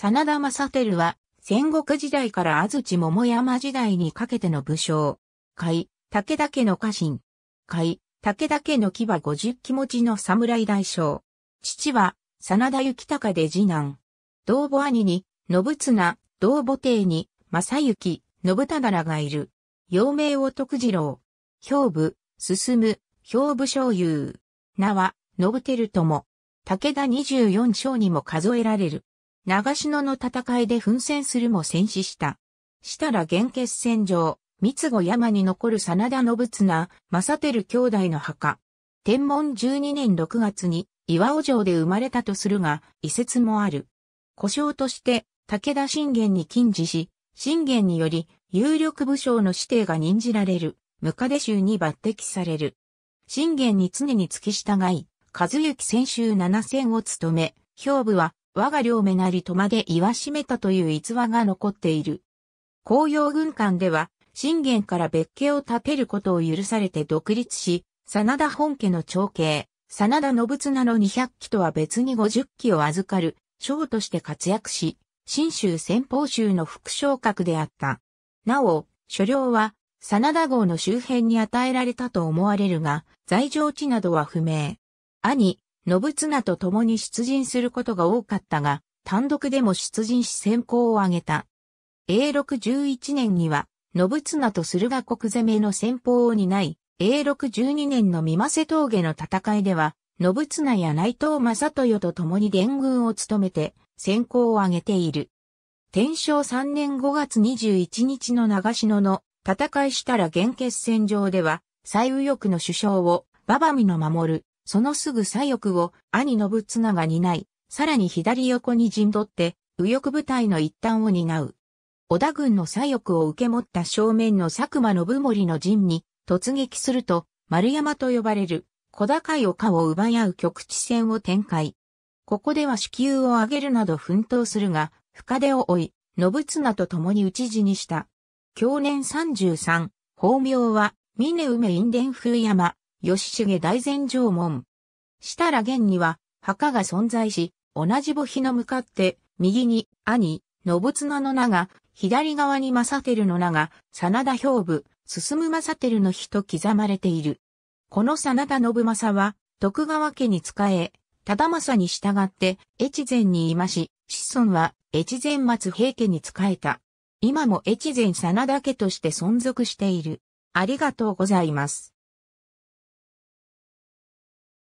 真田正輝は、戦国時代から安土桃山時代にかけての武将。海、武田家の家臣。海、武田家の牙五十気持ちの侍大将。父は、真田幸隆で次男。同母兄に、信綱、同母弟に、正幸、信忠らがいる。幼名を徳次郎。兵部、進む、兵部将優。名は、信輝とも。武田十四将にも数えられる。長篠の戦いで奮戦するも戦死した。したら原決戦場、三つ子山に残る真田信綱、正輝兄弟の墓。天文12年6月に岩尾城で生まれたとするが、遺説もある。故障として武田信玄に禁じし、信玄により有力武将の指定が任じられる、ムカデ衆に抜擢される。信玄に常に付き従い、和幸先週7戦を務め、兵部は我が両目なりとまで言わしめたという逸話が残っている。紅葉軍艦では、信玄から別家を建てることを許されて独立し、真田本家の長兄、真田信綱の200機とは別に50機を預かる、将として活躍し、新州先方州の副将格であった。なお、所領は、真田号の周辺に与えられたと思われるが、在場地などは不明。兄、信綱と共に出陣することが多かったが、単独でも出陣し先行を挙げた。永禄11年には、信綱と駿河国攻めの戦法を担い、永禄12年の三瀬峠の戦いでは、信綱や内藤正豊と共に伝軍を務めて、先行を挙げている。天正3年5月21日の長篠の戦いしたら現決戦場では、最右翼の首相を馬場美の守るそのすぐ左翼を兄信綱が担い、さらに左横に陣取って、右翼部隊の一端を担う。織田軍の左翼を受け持った正面の佐久間信盛の陣に突撃すると、丸山と呼ばれる小高い丘を奪い合う局地戦を展開。ここでは支給を上げるなど奮闘するが、深手を追い、信綱と共に討ち死にした。去年33、法名は、峰梅院伝風山、吉重大前城門。設ら玄には、墓が存在し、同じ墓碑の向かって、右に、兄、信綱の名が、左側に正輝の名が、真田兵部、進む正輝の日と刻まれている。この真田信正は、徳川家に仕え、忠政に従って、越前にいまし、子孫は、越前松平家に仕えた。今も越前真田家として存続している。ありがとうございます。